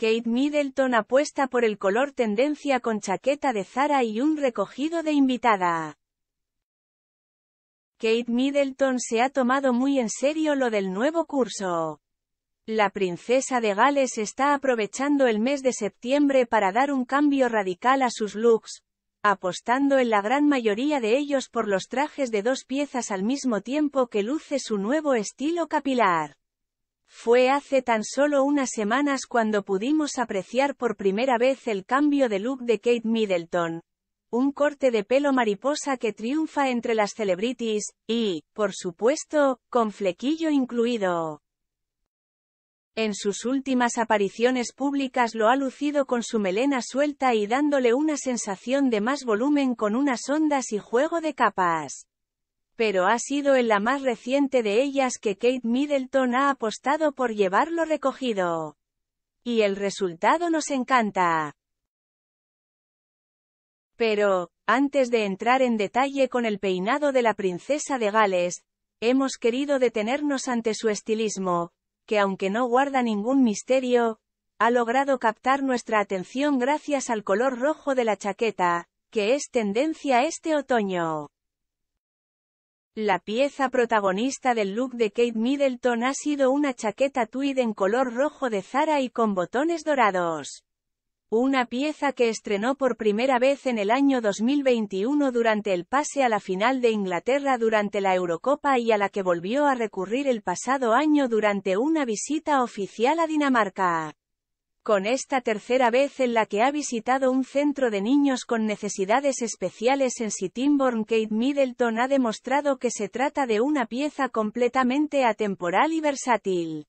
Kate Middleton apuesta por el color tendencia con chaqueta de Zara y un recogido de invitada. Kate Middleton se ha tomado muy en serio lo del nuevo curso. La princesa de Gales está aprovechando el mes de septiembre para dar un cambio radical a sus looks, apostando en la gran mayoría de ellos por los trajes de dos piezas al mismo tiempo que luce su nuevo estilo capilar. Fue hace tan solo unas semanas cuando pudimos apreciar por primera vez el cambio de look de Kate Middleton. Un corte de pelo mariposa que triunfa entre las celebrities, y, por supuesto, con flequillo incluido. En sus últimas apariciones públicas lo ha lucido con su melena suelta y dándole una sensación de más volumen con unas ondas y juego de capas pero ha sido en la más reciente de ellas que Kate Middleton ha apostado por llevarlo recogido. Y el resultado nos encanta. Pero, antes de entrar en detalle con el peinado de la princesa de Gales, hemos querido detenernos ante su estilismo, que aunque no guarda ningún misterio, ha logrado captar nuestra atención gracias al color rojo de la chaqueta, que es tendencia este otoño. La pieza protagonista del look de Kate Middleton ha sido una chaqueta tweed en color rojo de Zara y con botones dorados. Una pieza que estrenó por primera vez en el año 2021 durante el pase a la final de Inglaterra durante la Eurocopa y a la que volvió a recurrir el pasado año durante una visita oficial a Dinamarca con esta tercera vez en la que ha visitado un centro de niños con necesidades especiales en Sittingbourne, Kate Middleton ha demostrado que se trata de una pieza completamente atemporal y versátil.